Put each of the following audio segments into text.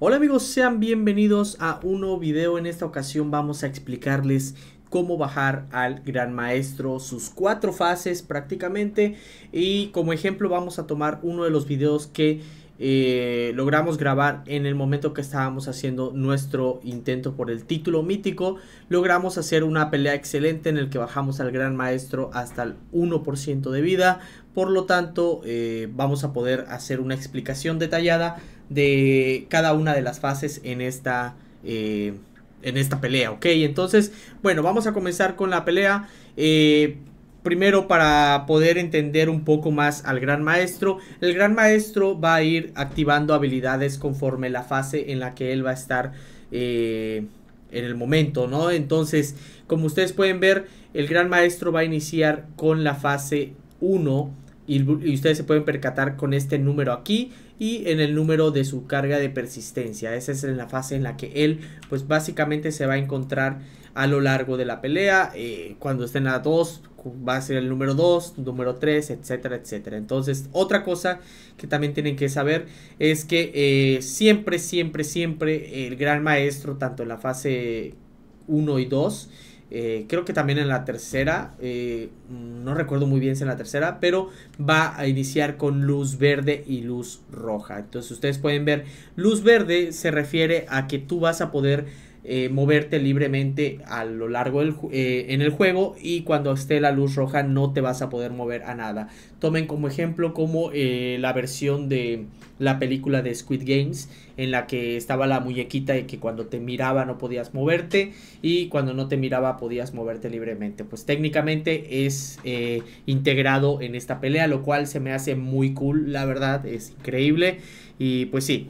Hola amigos, sean bienvenidos a un nuevo video. En esta ocasión vamos a explicarles cómo bajar al gran maestro, sus cuatro fases prácticamente. Y como ejemplo vamos a tomar uno de los videos que eh, logramos grabar en el momento que estábamos haciendo nuestro intento por el título mítico. Logramos hacer una pelea excelente en el que bajamos al gran maestro hasta el 1% de vida. Por lo tanto, eh, vamos a poder hacer una explicación detallada de cada una de las fases en esta, eh, en esta pelea, ¿ok? Entonces, bueno, vamos a comenzar con la pelea. Eh, primero para poder entender un poco más al gran maestro, el gran maestro va a ir activando habilidades conforme la fase en la que él va a estar eh, en el momento, ¿no? Entonces, como ustedes pueden ver, el gran maestro va a iniciar con la fase 1 y, ustedes se pueden percatar con este número aquí y en el número de su carga de persistencia. Esa es la fase en la que él pues básicamente se va a encontrar a lo largo de la pelea. Eh, cuando estén a 2 va a ser el número 2, número 3, etcétera, etcétera. Entonces otra cosa que también tienen que saber es que eh, siempre, siempre, siempre el gran maestro, tanto en la fase 1 y 2, eh, creo que también en la tercera, eh, no recuerdo muy bien si en la tercera, pero va a iniciar con luz verde y luz roja. Entonces ustedes pueden ver, luz verde se refiere a que tú vas a poder eh, moverte libremente a lo largo del, eh, en el juego y cuando esté la luz roja no te vas a poder mover a nada. Tomen como ejemplo como eh, la versión de la película de Squid Games en la que estaba la muñequita y que cuando te miraba no podías moverte y cuando no te miraba podías moverte libremente. Pues técnicamente es integrado en esta pelea, lo cual se me hace muy cool, la verdad, es increíble y pues sí.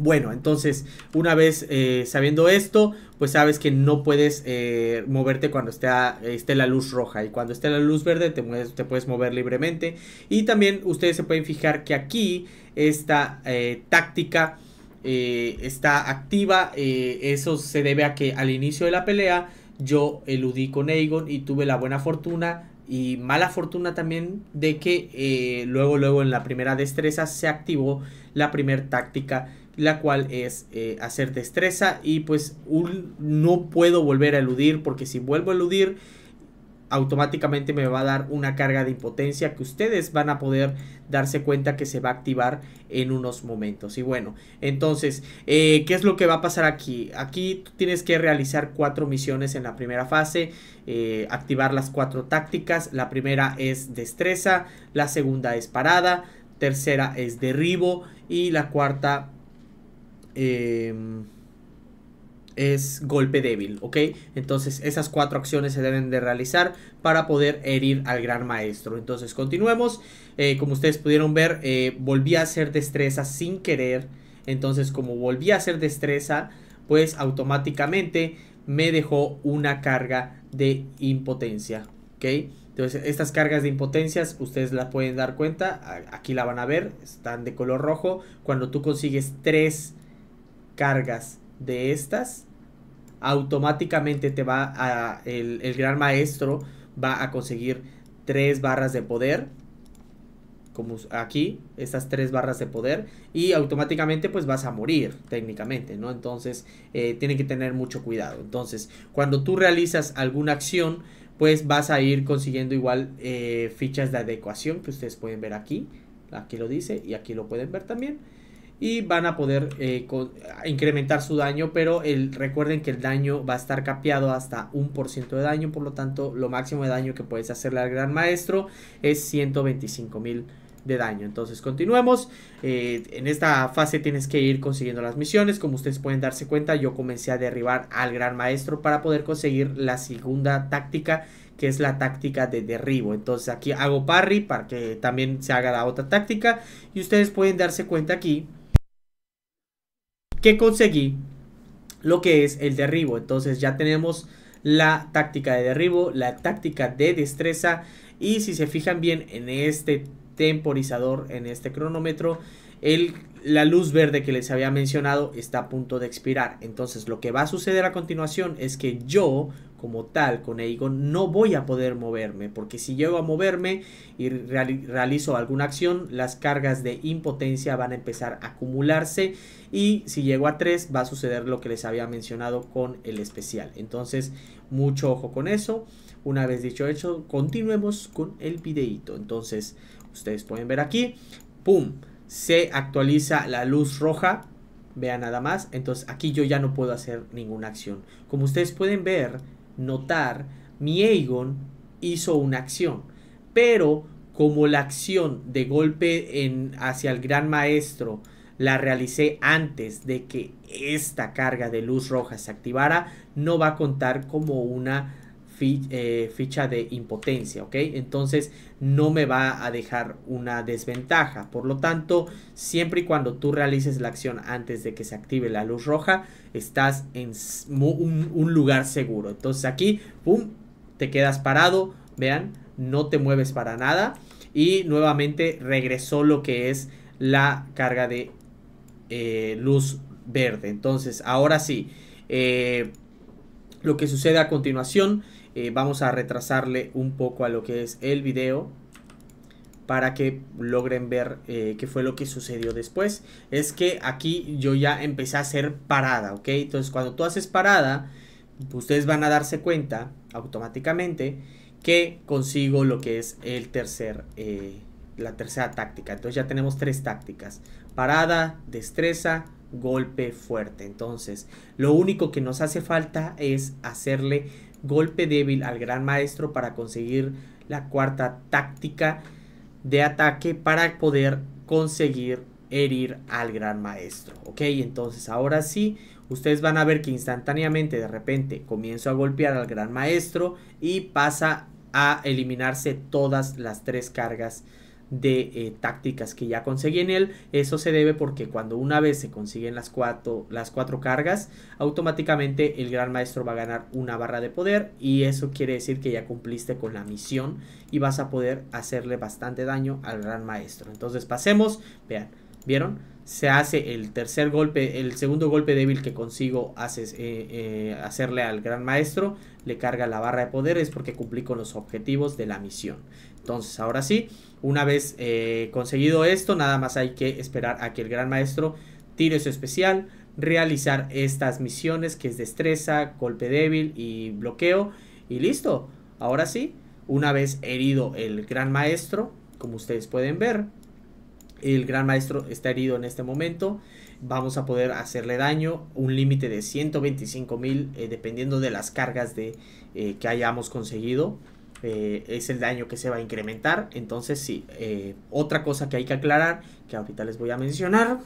Bueno, entonces, una vez eh, sabiendo esto, pues sabes que no puedes eh, moverte cuando esté, la luz roja. Y cuando esté la luz verde, te, puedes mover libremente. Y también ustedes se pueden fijar que aquí esta eh, táctica está activa. eso se debe a que al inicio de la pelea yo eludí con Aegon y tuve la buena fortuna y mala fortuna también de que luego luego en la primera destreza se activó la primera táctica la cual es eh, hacer destreza y pues no puedo volver a eludir porque si vuelvo a eludir automáticamente me va a dar una carga de impotencia que ustedes van a poder darse cuenta que se va a activar en unos momentos. Y bueno, entonces, eh, ¿qué es lo que va a pasar aquí? Aquí tienes que realizar cuatro misiones en la primera fase, eh, activar las cuatro tácticas. La primera es destreza, la segunda es parada, tercera es derribo y la cuarta Em, es golpe débil, ¿ok? Entonces esas cuatro acciones se deben de realizar para poder herir al gran maestro. Entonces continuemos. Eh, como ustedes pudieron ver, eh, volví a hacer destreza sin querer. Entonces como volví a hacer destreza, pues automáticamente me dejó una carga de impotencia, ¿ok? Entonces estas cargas de impotencias ustedes las pueden dar cuenta. Aquí la van a ver, están de color rojo. Cuando tú consigues tres cargas de estas, automáticamente te va a, el, gran maestro va a conseguir tres barras de poder como aquí, estas tres barras de poder y automáticamente pues vas a morir técnicamente, ¿no? Entonces eh, tiene tienen que tener mucho cuidado. Entonces cuando tú realizas alguna acción pues vas a ir consiguiendo igual eh, fichas de adecuación que ustedes pueden ver aquí, aquí lo dice y aquí lo pueden ver también y van a poder eh, incrementar su daño, pero recuerden que el daño va a estar capeado hasta un ciento de daño, por lo tanto lo máximo de daño que puedes hacerle al gran maestro es 125 mil de daño. Entonces continuemos, eh, en esta fase tienes que ir consiguiendo las misiones, como ustedes pueden darse cuenta yo comencé a derribar al gran maestro para poder conseguir la segunda táctica que es la táctica de derribo. Entonces aquí hago parry para que también se haga la otra táctica y ustedes pueden darse cuenta aquí que conseguí lo que es el derribo. Entonces ya tenemos la táctica de derribo, la táctica de destreza y si se fijan bien en este temporizador, en este cronómetro, el, la luz verde que les había mencionado está a punto de expirar. Entonces lo que va a suceder a continuación es que yo como tal con Aegon no voy a poder moverme porque si llego a moverme y realizo alguna acción las cargas de impotencia van a empezar a acumularse y si llego a 3 va a suceder lo que les había mencionado con el especial entonces mucho ojo con eso una vez dicho hecho continuemos con el videito entonces ustedes pueden ver aquí pum se actualiza la luz roja vean nada más entonces aquí yo ya no puedo hacer ninguna acción como ustedes pueden ver notar, mi Aegon hizo una acción, pero como la acción de golpe en, hacia el gran maestro la realicé antes de que esta carga de luz roja se activara, no va a contar como una eh, ficha de impotencia, ¿ok? Entonces no me va a dejar una desventaja. Por lo tanto, siempre y cuando tú realices la acción antes de que se active la luz roja, estás en un, lugar seguro. Entonces aquí, ¡pum!, te quedas parado, vean, no te mueves para nada. Y nuevamente regresó lo que es la carga de eh, luz verde. Entonces, ahora sí, eh, lo que sucede a continuación eh, vamos a retrasarle un poco a lo que es el video para que logren ver eh, qué fue lo que sucedió después. Es que aquí yo ya empecé a hacer parada, ¿ok? Entonces cuando tú haces parada, ustedes van a darse cuenta automáticamente que consigo lo que es el tercer, eh, la tercera táctica. Entonces ya tenemos tres tácticas. Parada, destreza, golpe fuerte. Entonces lo único que nos hace falta es hacerle golpe débil al gran maestro para conseguir la cuarta táctica de ataque para poder conseguir herir al gran maestro. Ok, entonces ahora sí, ustedes van a ver que instantáneamente de repente comienzo a golpear al gran maestro y pasa a eliminarse todas las tres cargas de eh, tácticas que ya conseguí en él. Eso se debe porque cuando una vez se consiguen las cuatro, las cargas, automáticamente el gran maestro va a ganar una barra de poder y eso quiere decir que ya cumpliste con la misión y vas a poder hacerle bastante daño al gran maestro. Entonces pasemos, vean, ¿vieron? Se hace el tercer golpe, el segundo golpe débil que consigo haces, eh, eh, hacerle al gran maestro, le carga la barra de poder, es porque cumplí con los objetivos de la misión. Entonces, ahora sí, una vez eh, conseguido esto, nada más hay que esperar a que el gran maestro tire su especial, realizar estas misiones que es destreza, golpe débil y bloqueo. Y listo, ahora sí, una vez herido el gran maestro, como ustedes pueden ver, el gran maestro está herido en este momento. Vamos a poder hacerle daño. Un límite de 125 mil. Eh, dependiendo de las cargas de, eh, que hayamos conseguido. Eh, es el daño que se va a incrementar. Entonces, sí, eh, otra cosa que hay que aclarar, que ahorita les voy a mencionar,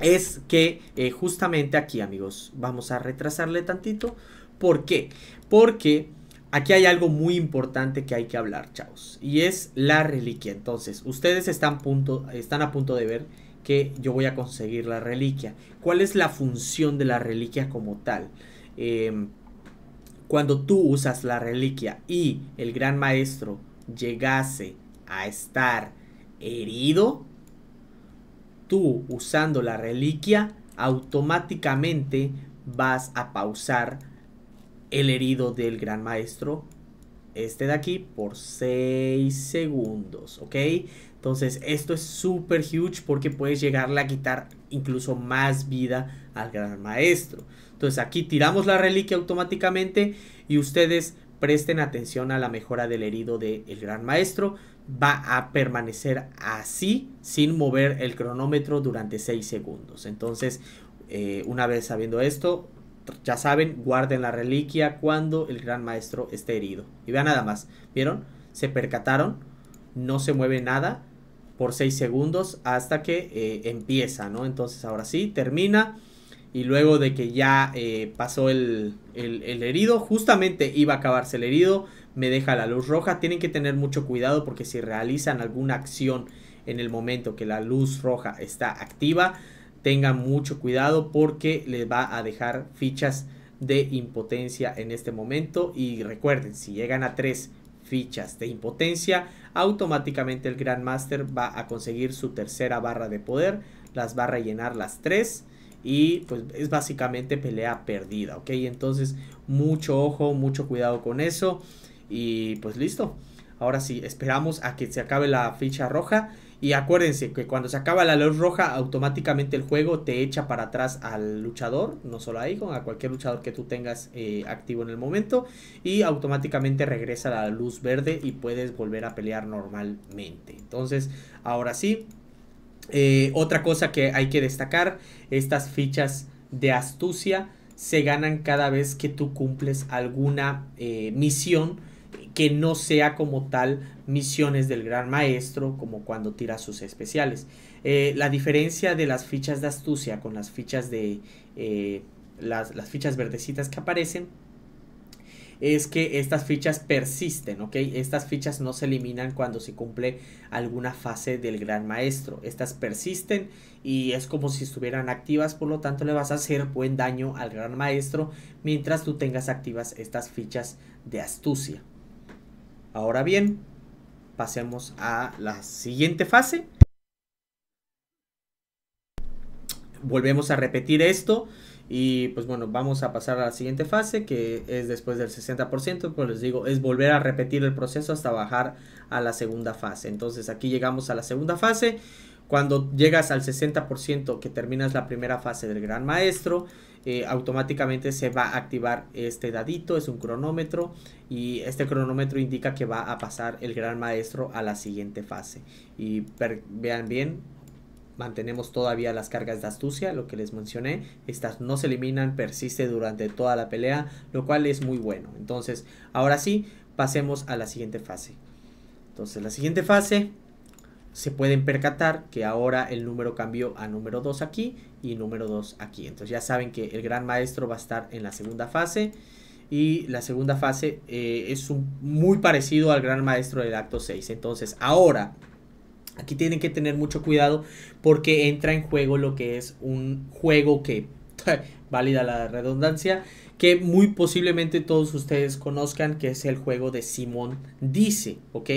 es que eh, justamente aquí, amigos, vamos a retrasarle tantito. ¿Por qué? Porque aquí hay algo muy importante que hay que hablar, chavos, y es la reliquia. Entonces, ustedes están, punto, están a punto de ver que yo voy a conseguir la reliquia. ¿Cuál es la función de la reliquia como tal? Eh, cuando tú usas la reliquia y el gran maestro llegase a estar herido, tú usando la reliquia automáticamente vas a pausar el herido del gran maestro este de aquí por 6 segundos, ¿ok? Entonces esto es súper huge porque puedes llegarle a quitar incluso más vida al gran maestro. Entonces aquí tiramos la reliquia automáticamente y ustedes presten atención a la mejora del herido del gran maestro. Va a permanecer así sin mover el cronómetro durante 6 segundos. Entonces, eh, una vez sabiendo esto, ya saben, guarden la reliquia cuando el gran maestro esté herido. Y vean nada más, ¿vieron? Se percataron, no se mueve nada por 6 segundos hasta que eh, empieza, ¿no? Entonces ahora sí, termina y luego de que ya eh, pasó el, el, herido, justamente iba a acabarse el herido, me deja la luz roja. Tienen que tener mucho cuidado porque si realizan alguna acción en el momento que la luz roja está activa, tengan mucho cuidado porque les va a dejar fichas de impotencia en este momento. Y recuerden, si llegan a tres fichas de impotencia, automáticamente el Grandmaster va a conseguir su tercera barra de poder, las va a rellenar las tres y pues es básicamente pelea perdida, ¿ok? Entonces mucho ojo, mucho cuidado con eso y pues listo. Ahora sí, esperamos a que se acabe la ficha roja y acuérdense que cuando se acaba la luz roja automáticamente el juego te echa para atrás al luchador, no solo ahí, a cualquier luchador que tú tengas eh, activo en el momento y automáticamente regresa la luz verde y puedes volver a pelear normalmente. Entonces, ahora sí, eh, otra cosa que hay que destacar, estas fichas de astucia se ganan cada vez que tú cumples alguna eh, misión que no sea como tal misiones del gran maestro como cuando tira sus especiales. Eh, la diferencia de las fichas de astucia con las fichas de las fichas verdecitas que aparecen es que estas fichas persisten, ¿ok? Estas fichas no se eliminan cuando se cumple alguna fase del gran maestro. Estas persisten y es como si estuvieran activas, por lo tanto le vas a hacer buen daño al gran maestro mientras tú tengas activas estas fichas de astucia. Ahora bien, pasemos a la siguiente fase. Volvemos a repetir esto. Y pues bueno, vamos a pasar a la siguiente fase que es después del 60%, pues les digo, es volver a repetir el proceso hasta bajar a la segunda fase. Entonces aquí llegamos a la segunda fase. Cuando llegas al 60% que terminas la primera fase del gran maestro, eh, automáticamente se va a activar este dadito, es un cronómetro y este cronómetro indica que va a pasar el gran maestro a la siguiente fase. Y vean bien, Mantenemos todavía las cargas de astucia, lo que les mencioné. Estas no se eliminan, persiste durante toda la pelea, lo cual es muy bueno. Entonces, ahora sí, pasemos a la siguiente fase. Entonces, la siguiente fase, se pueden percatar que ahora el número cambió a número 2 aquí y número 2 aquí. Entonces ya saben que el gran maestro va a estar en la segunda fase. Y la segunda fase eh, es muy parecido al gran maestro del acto 6. Entonces ahora Aquí tienen que tener mucho cuidado porque entra en juego lo que es un juego que, válida la redundancia, que muy posiblemente todos ustedes conozcan, que es el juego de Simón Dice, ¿ok?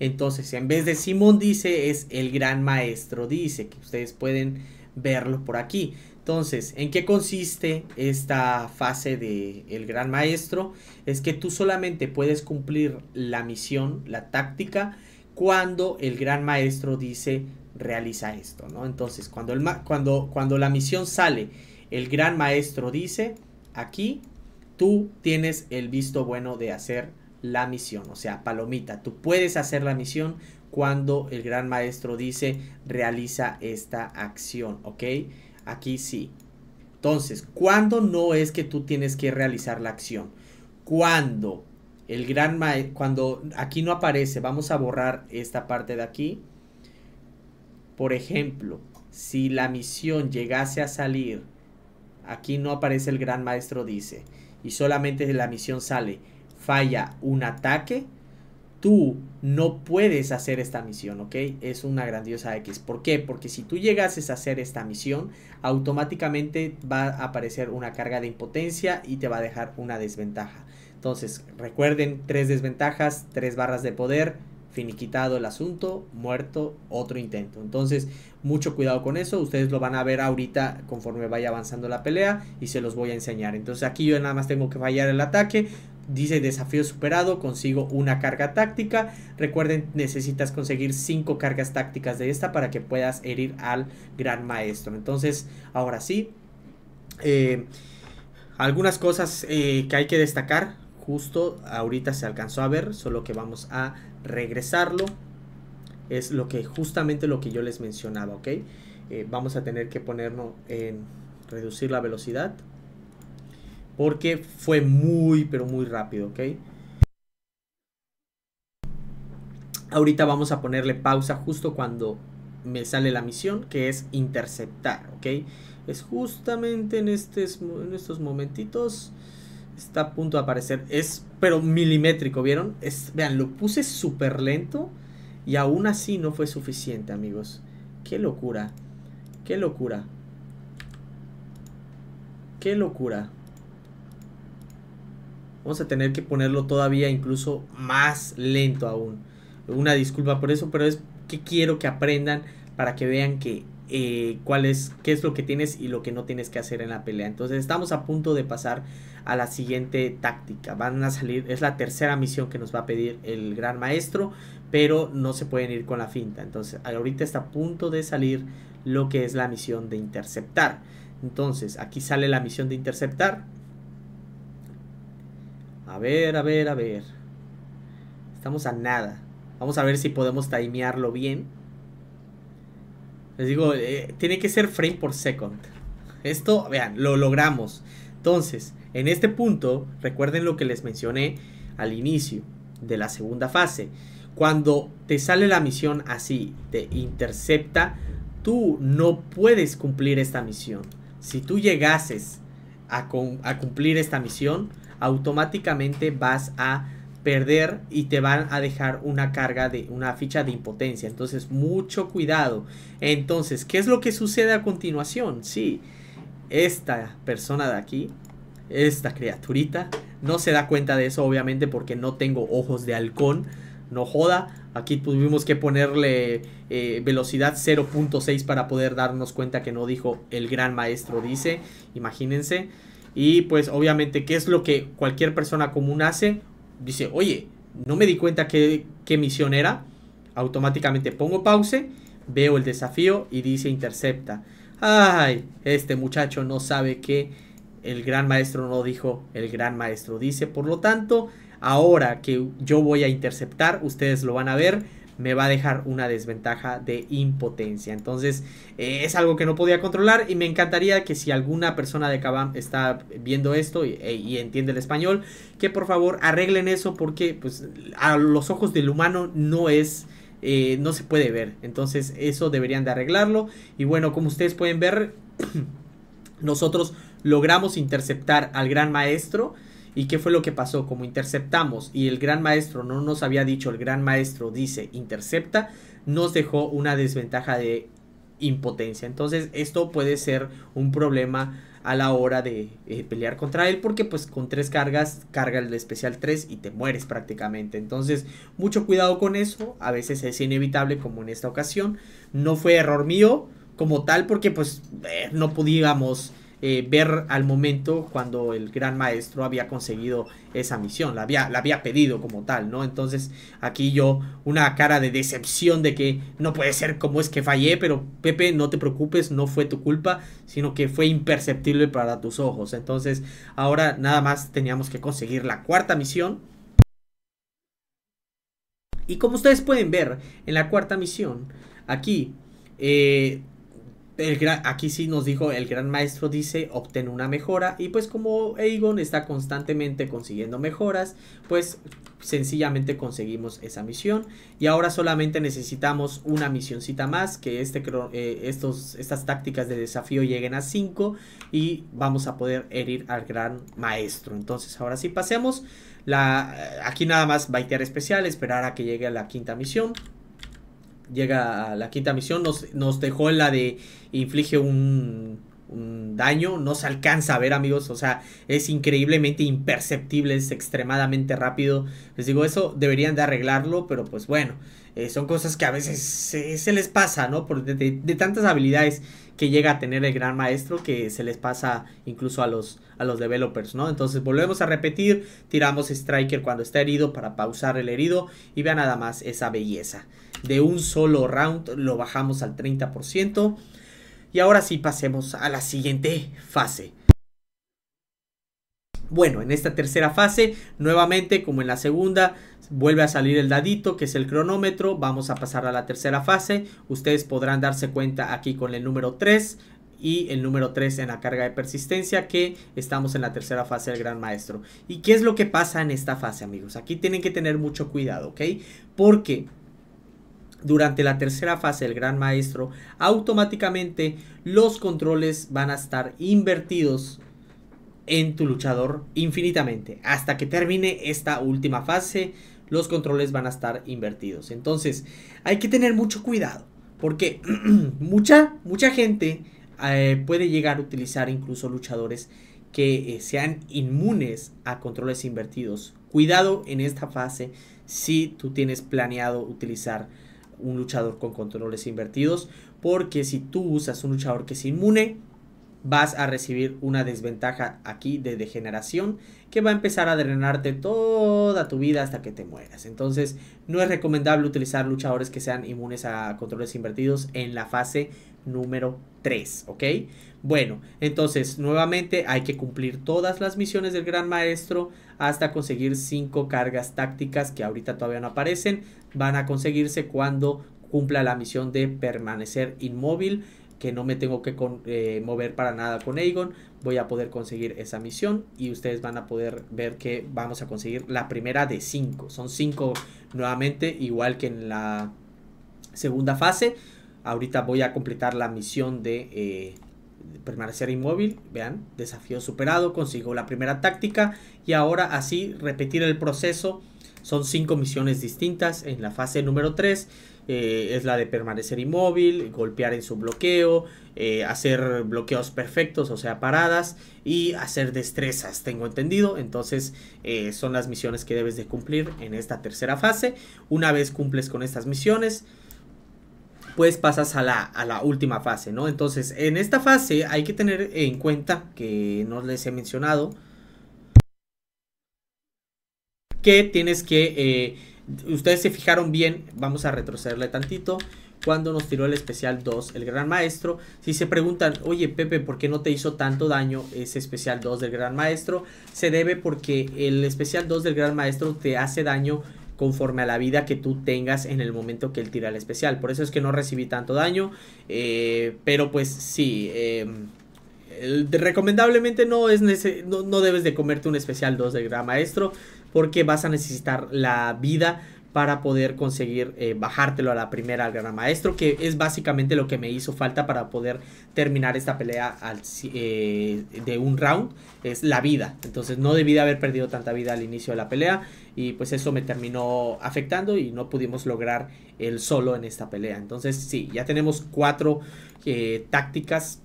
Entonces, en vez de Simón Dice, es el gran maestro Dice, que ustedes pueden verlo por aquí. Entonces, ¿en qué consiste esta fase de el gran maestro? Es que tú solamente puedes cumplir la misión, la táctica, cuando el gran maestro dice realiza esto, ¿no? Entonces, cuando, el cuando, cuando la misión sale, el gran maestro dice, aquí tú tienes el visto bueno de hacer la misión, o sea, palomita, tú puedes hacer la misión cuando el gran maestro dice realiza esta acción, ¿ok? Aquí sí. Entonces, ¿cuándo no es que tú tienes que realizar la acción? Cuando el gran maestro, cuando aquí no aparece, vamos a borrar esta parte de aquí. Por ejemplo, si la misión llegase a salir, aquí no aparece el gran maestro dice, y solamente de la misión sale, falla un ataque, tú no puedes hacer esta misión, ¿ok? Es una grandiosa X. ¿Por qué? Porque si tú llegases a hacer esta misión, automáticamente va a aparecer una carga de impotencia y te va a dejar una desventaja. Entonces, recuerden, tres desventajas, tres barras de poder, finiquitado el asunto, muerto, otro intento. Entonces, mucho cuidado con eso, ustedes lo van a ver ahorita conforme vaya avanzando la pelea y se los voy a enseñar. Entonces, aquí yo nada más tengo que fallar el ataque, dice desafío superado, consigo una carga táctica. Recuerden, necesitas conseguir cinco cargas tácticas de esta para que puedas herir al gran maestro. Entonces, ahora sí, eh, algunas cosas eh, que hay que destacar justo ahorita se alcanzó a ver, solo que vamos a regresarlo. Es lo que justamente lo que yo les mencionaba, ¿ok? Eh, vamos a tener que ponernos en reducir la velocidad porque fue muy pero muy rápido, ¿ok? Ahorita vamos a ponerle pausa justo cuando me sale la misión que es interceptar, ¿ok? Es justamente en, en estos momentitos Está a punto de aparecer. Es, pero milimétrico, ¿vieron? Es, vean, lo puse súper lento y aún así no fue suficiente, amigos. Qué locura. Qué locura. Qué locura. Vamos a tener que ponerlo todavía incluso más lento aún. Una disculpa por eso, pero es que quiero que aprendan para que vean que eh, cuál es, qué es lo que tienes y lo que no tienes que hacer en la pelea. Entonces estamos a punto de pasar a la siguiente táctica. Van a salir, es la tercera misión que nos va a pedir el gran maestro, pero no se pueden ir con la finta. Entonces ahorita está a punto de salir lo que es la misión de interceptar. Entonces aquí sale la misión de interceptar. A ver, a ver, a ver. Estamos a nada. Vamos a ver si podemos timearlo bien. Les digo, eh, tiene que ser frame por second. Esto, vean, lo logramos. Entonces, en este punto, recuerden lo que les mencioné al inicio de la segunda fase. Cuando te sale la misión así, te intercepta, tú no puedes cumplir esta misión. Si tú llegases a cumplir esta misión, automáticamente vas a perder y te van a dejar una carga de una ficha de impotencia. Entonces, mucho cuidado. Entonces, ¿qué es lo que sucede a continuación? Sí, esta persona de aquí, esta criaturita, no se da cuenta de eso, obviamente, porque no tengo ojos de halcón. No joda. Aquí tuvimos que ponerle eh, velocidad 0.6 para poder darnos cuenta que no dijo el gran maestro dice. Imagínense. Y pues obviamente, ¿qué es lo que cualquier persona común hace? dice, oye, no me di cuenta qué, misión era, automáticamente pongo pause, veo el desafío y dice intercepta. Ay, este muchacho no sabe que el gran maestro no dijo, el gran maestro dice. Por lo tanto, ahora que yo voy a interceptar, ustedes lo van a ver me va a dejar una desventaja de impotencia. Entonces eh, es algo que no podía controlar y me encantaría que si alguna persona de Kabam está viendo esto y, e, entiende el español, que por favor arreglen eso porque pues a los ojos del humano no es... Eh, no se puede ver entonces eso deberían de arreglarlo y bueno como ustedes pueden ver nosotros logramos interceptar al gran maestro ¿Y qué fue lo que pasó? Como interceptamos y el gran maestro no nos había dicho, el gran maestro dice intercepta, nos dejó una desventaja de impotencia. Entonces esto puede ser un problema a la hora de eh, pelear contra él porque pues con tres cargas carga el especial 3 y te mueres prácticamente. Entonces mucho cuidado con eso, a veces es inevitable como en esta ocasión. No fue error mío como tal porque pues eh, no podíamos eh, ver al momento cuando el gran maestro había conseguido esa misión, la había, la había pedido como tal, ¿no? Entonces aquí yo una cara de decepción de que no puede ser como es que fallé, pero Pepe, no te preocupes, no fue tu culpa, sino que fue imperceptible para tus ojos. Entonces ahora nada más teníamos que conseguir la cuarta misión. Y como ustedes pueden ver en la cuarta misión, aquí eh, aquí sí nos dijo, el gran maestro dice, obtén una mejora. Y pues como Aegon está constantemente consiguiendo mejoras, pues sencillamente conseguimos esa misión. Y ahora solamente necesitamos una misioncita más, que este, eh, estos, estas tácticas de desafío lleguen a 5 y vamos a poder herir al gran maestro. Entonces ahora sí pasemos. La, eh, aquí nada más baitear especial, esperar a que llegue a la quinta misión llega a la quinta misión, nos, nos dejó en la de inflige un, daño, no se alcanza a ver amigos, o sea, es increíblemente imperceptible, es extremadamente rápido, les digo, eso deberían de arreglarlo, pero pues bueno, eh, son cosas que a veces eh, se, les pasa, ¿no? Por, de, tantas habilidades que llega a tener el gran maestro que se les pasa incluso a los, a los developers, ¿no? Entonces volvemos a repetir, tiramos Striker cuando está herido para pausar el herido y vean nada más esa belleza de un solo round, lo bajamos al 30%. Y ahora sí pasemos a la siguiente fase. Bueno, en esta tercera fase, nuevamente como en la segunda, vuelve a salir el dadito que es el cronómetro. Vamos a pasar a la tercera fase. Ustedes podrán darse cuenta aquí con el número 3 y el número 3 en la carga de persistencia que estamos en la tercera fase del gran maestro. ¿Y qué es lo que pasa en esta fase amigos? Aquí tienen que tener mucho cuidado, ¿ok? Porque durante la tercera fase del Gran Maestro, automáticamente los controles van a estar invertidos en tu luchador infinitamente. Hasta que termine esta última fase, los controles van a estar invertidos. Entonces, hay que tener mucho cuidado, porque mucha, mucha gente eh, puede llegar a utilizar incluso luchadores que eh, sean inmunes a controles invertidos. Cuidado en esta fase si tú tienes planeado utilizar un luchador con controles invertidos, porque si tú usas un luchador que es inmune, vas a recibir una desventaja aquí de degeneración que va a empezar a drenarte toda tu vida hasta que te mueras. Entonces no es recomendable utilizar luchadores que sean inmunes a controles invertidos en la fase número 3, ¿ok? Bueno, entonces nuevamente hay que cumplir todas las misiones del Gran Maestro hasta conseguir 5 cargas tácticas que ahorita todavía no aparecen. Van a conseguirse cuando cumpla la misión de permanecer inmóvil, que no me tengo que eh, mover para nada con Aegon. Voy a poder conseguir esa misión y ustedes van a poder ver que vamos a conseguir la primera de 5. Son 5 nuevamente, igual que en la segunda fase Ahorita voy a completar la misión de eh, permanecer inmóvil. Vean, desafío superado, consigo la primera táctica y ahora así repetir el proceso. Son cinco misiones distintas. En la fase número 3 eh, es la de permanecer inmóvil, golpear en su bloqueo, eh, hacer bloqueos perfectos, o sea, paradas y hacer destrezas, tengo entendido. Entonces son las misiones que debes de cumplir en esta tercera fase. Una vez cumples con estas misiones, pues pasas a la, última fase, ¿no? Entonces, en esta fase hay que tener en cuenta, que no les he mencionado, que tienes que... Eh, ustedes se fijaron bien, vamos a retrocederle tantito, cuando nos tiró el especial 2 el Gran Maestro. Si se preguntan, oye Pepe, ¿por qué no te hizo tanto daño ese especial 2 del Gran Maestro? Se debe porque el especial 2 del Gran Maestro te hace daño conforme a la vida que tú tengas en el momento que él tira el especial. Por eso es que no recibí tanto daño, eh, pero pues sí. Em, recomendablemente no, es no, no, debes de comerte un especial 2 de gran maestro porque vas a necesitar la vida para poder conseguir eh, bajártelo a la primera al gran maestro, que es básicamente lo que me hizo falta para poder terminar esta pelea eh, de un round, es la vida. Entonces no debí de haber perdido tanta vida al inicio de la pelea y pues eso me terminó afectando y no pudimos lograr el solo en esta pelea. Entonces sí, ya tenemos cuatro eh, tácticas,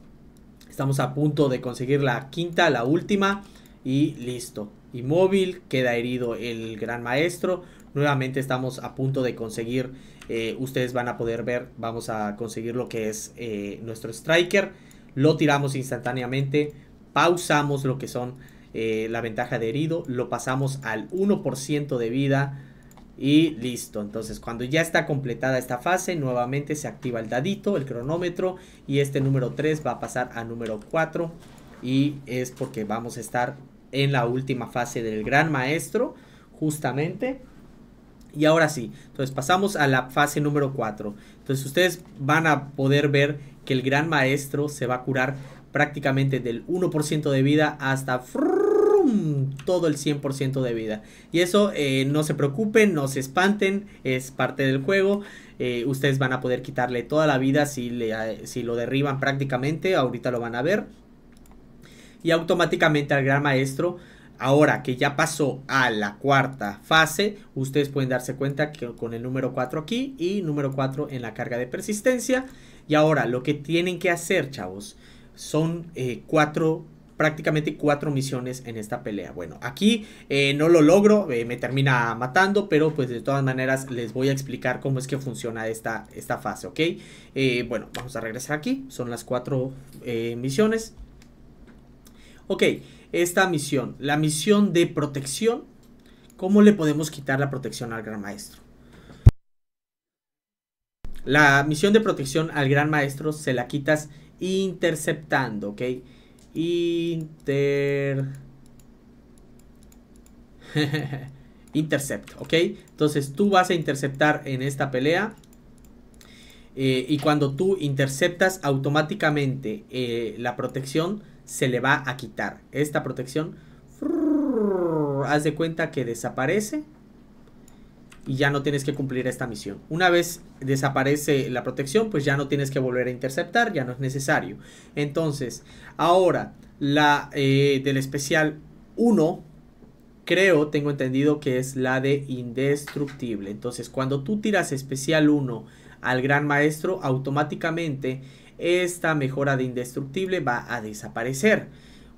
estamos a punto de conseguir la quinta, la última y listo. Inmóvil, queda herido el gran maestro Nuevamente estamos a punto de conseguir, eh, ustedes van a poder ver, vamos a conseguir lo que es eh, nuestro striker. Lo tiramos instantáneamente, pausamos lo que son eh, la ventaja de herido, lo pasamos al 1% de vida y listo. Entonces cuando ya está completada esta fase, nuevamente se activa el dadito, el cronómetro y este número 3 va a pasar a número 4 y es porque vamos a estar en la última fase del gran maestro justamente y ahora sí, entonces pasamos a la fase número 4. Entonces ustedes van a poder ver que el gran maestro se va a curar prácticamente del 1% de vida hasta todo el 100% de vida. Y eso eh, no se preocupen, no se espanten, es parte del juego. Eh, ustedes van a poder quitarle toda la vida si, le, eh, si lo derriban prácticamente, ahorita lo van a ver. Y automáticamente al gran maestro Ahora que ya pasó a la cuarta fase, ustedes pueden darse cuenta que con el número 4 aquí y número 4 en la carga de persistencia. Y ahora lo que tienen que hacer, chavos, son eh, cuatro prácticamente cuatro misiones en esta pelea. Bueno, aquí eh, no lo logro, eh, me termina matando, pero pues de todas maneras les voy a explicar cómo es que funciona esta, esta fase, ¿ok? bueno, vamos a regresar aquí, son las cuatro misiones, Ok, esta misión, la misión de protección, ¿cómo le podemos quitar la protección al gran maestro? La misión de protección al gran maestro se la quitas interceptando, ¿ok? Inter... Intercept, ¿ok? Entonces tú vas a interceptar en esta pelea. Eh, y cuando tú interceptas automáticamente eh, la protección, se le va a quitar. Esta protección, haz de cuenta que desaparece y ya no tienes que cumplir esta misión. Una vez desaparece la protección, pues ya no tienes que volver a interceptar, ya no es necesario. Entonces, ahora, la eh, del especial 1, creo, tengo entendido que es la de indestructible. Entonces, cuando tú tiras especial 1 al gran maestro, automáticamente esta mejora de indestructible va a desaparecer.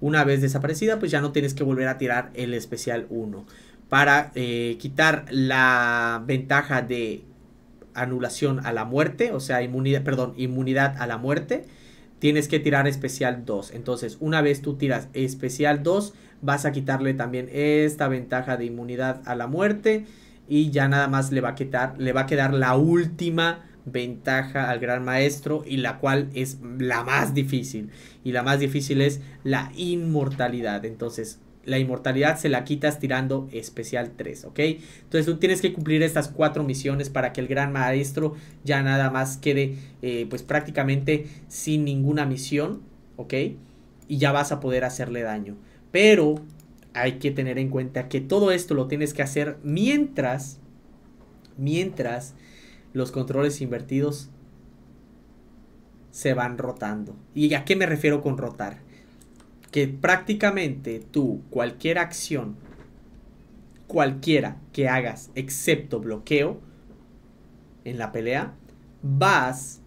Una vez desaparecida, pues ya no tienes que volver a tirar el especial 1. Para eh, quitar la ventaja de anulación a la muerte, o sea, inmunidad, perdón, inmunidad a la muerte, tienes que tirar especial 2. Entonces, una vez tú tiras especial 2, vas a quitarle también esta ventaja de inmunidad a la muerte y ya nada más le va a quitar, le va a quedar la última ventaja al gran maestro y la cual es la más difícil. Y la más difícil es la inmortalidad. Entonces, la inmortalidad se la quitas tirando especial 3, ¿ok? Entonces tú tienes que cumplir estas cuatro misiones para que el gran maestro ya nada más quede eh, pues prácticamente sin ninguna misión, ¿ok? Y ya vas a poder hacerle daño. Pero hay que tener en cuenta que todo esto lo tienes que hacer mientras, mientras los controles invertidos se van rotando. ¿Y a qué me refiero con rotar? Que prácticamente tú, cualquier acción, cualquiera que hagas excepto bloqueo en la pelea, vas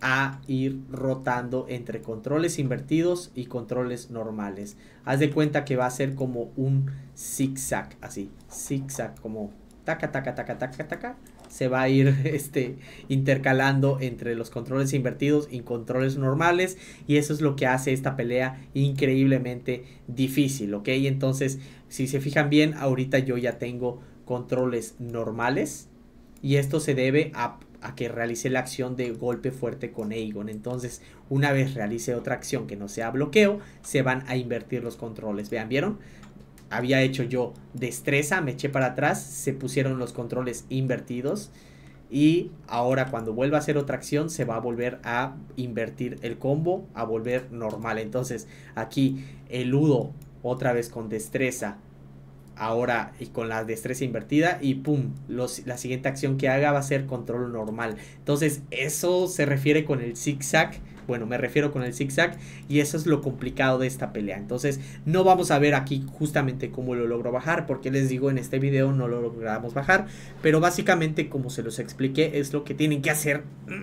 a ir rotando entre controles invertidos y controles normales. Haz de cuenta que va a ser como un zigzag, así, zigzag, como taca, taca, taca, taca, taca, se va a ir este, intercalando entre los controles invertidos y controles normales. Y eso es lo que hace esta pelea increíblemente difícil, ¿ok? Entonces, si se fijan bien, ahorita yo ya tengo controles normales. Y esto se debe a, que realicé la acción de golpe fuerte con Aegon. Entonces, una vez realice otra acción que no sea bloqueo, se van a invertir los controles. Vean, ¿vieron? había hecho yo destreza, me eché para atrás, se pusieron los controles invertidos y ahora cuando vuelva a hacer otra acción se va a volver a invertir el combo a volver normal. Entonces aquí eludo otra vez con destreza. Ahora y con la destreza invertida y pum, la siguiente acción que haga va a ser control normal. Entonces eso se refiere con el zigzag bueno, me refiero con el zigzag y eso es lo complicado de esta pelea. Entonces no vamos a ver aquí justamente cómo lo logro bajar porque les digo en este video no lo logramos bajar. Pero básicamente como se los expliqué es lo que tienen que hacer.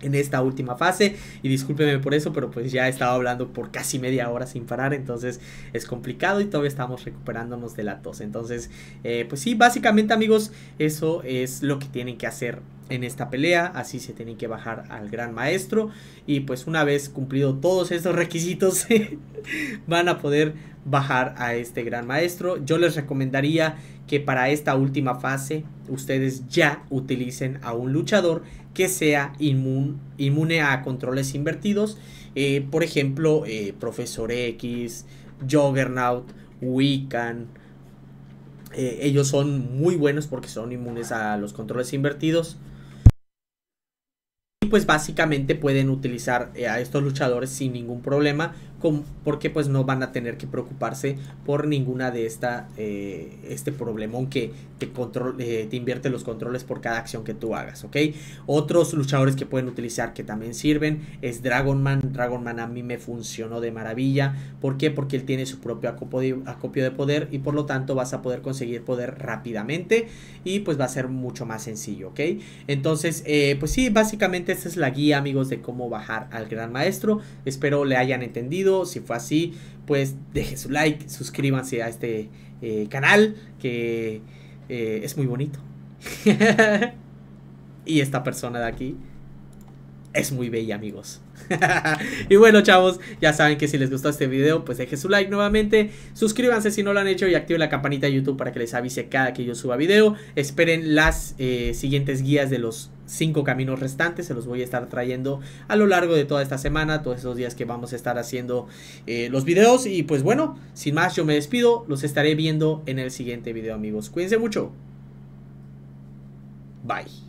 en esta última fase. Y discúlpenme por eso, pero pues ya he estado hablando por casi media hora sin parar, entonces es complicado y todavía estamos recuperándonos de la tos. Entonces, eh, pues sí, básicamente amigos, eso es lo que tienen que hacer en esta pelea, así se tienen que bajar al gran maestro y pues una vez cumplido todos estos requisitos van a poder bajar a este gran maestro. Yo les recomendaría que para esta última fase ustedes ya utilicen a un luchador que sea inmune a controles invertidos, eh, por ejemplo eh, Profesor X, Juggernaut, Wiccan, eh, ellos son muy buenos porque son inmunes a los controles invertidos. Y pues básicamente pueden utilizar a estos luchadores sin ningún problema porque pues no van a tener que preocuparse por ninguna de esta, eh, este problemón que te, eh, te invierte los controles por cada acción que tú hagas, ¿ok? Otros luchadores que pueden utilizar que también sirven es Dragon Man. Dragon Man a mí me funcionó de maravilla. ¿Por qué? Porque él tiene su propio acopio de poder y por lo tanto vas a poder conseguir poder rápidamente y pues va a ser mucho más sencillo, ¿ok? Entonces, eh, pues sí, básicamente esta es la guía, amigos, de cómo bajar al Gran Maestro. Espero le hayan entendido si fue así, pues dejen su like, suscríbanse a este eh, canal que eh, es muy bonito. y esta persona de aquí es muy bella, amigos. y bueno, chavos, ya saben que si les gustó este video, pues dejen su like nuevamente. Suscríbanse si no lo han hecho y activen la campanita de YouTube para que les avise cada que yo suba video. Esperen las eh, siguientes guías de los cinco caminos restantes. Se los voy a estar trayendo a lo largo de toda esta semana, todos esos días que vamos a estar haciendo eh, los videos. Y pues bueno, sin más, yo me despido. Los estaré viendo en el siguiente video, amigos. Cuídense mucho. Bye.